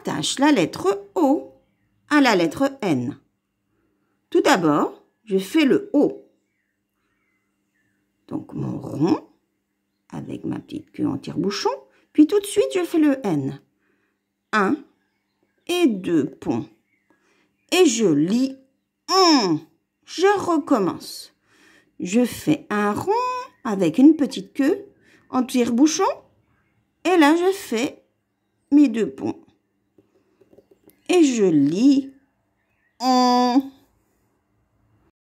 attache la lettre O à la lettre N. Tout d'abord, je fais le O. Donc mon rond avec ma petite queue en tire-bouchon, puis tout de suite je fais le N. Un et deux ponts. Et je lis on. Je recommence. Je fais un rond avec une petite queue en tire-bouchon et là je fais mes deux ponts et je lis.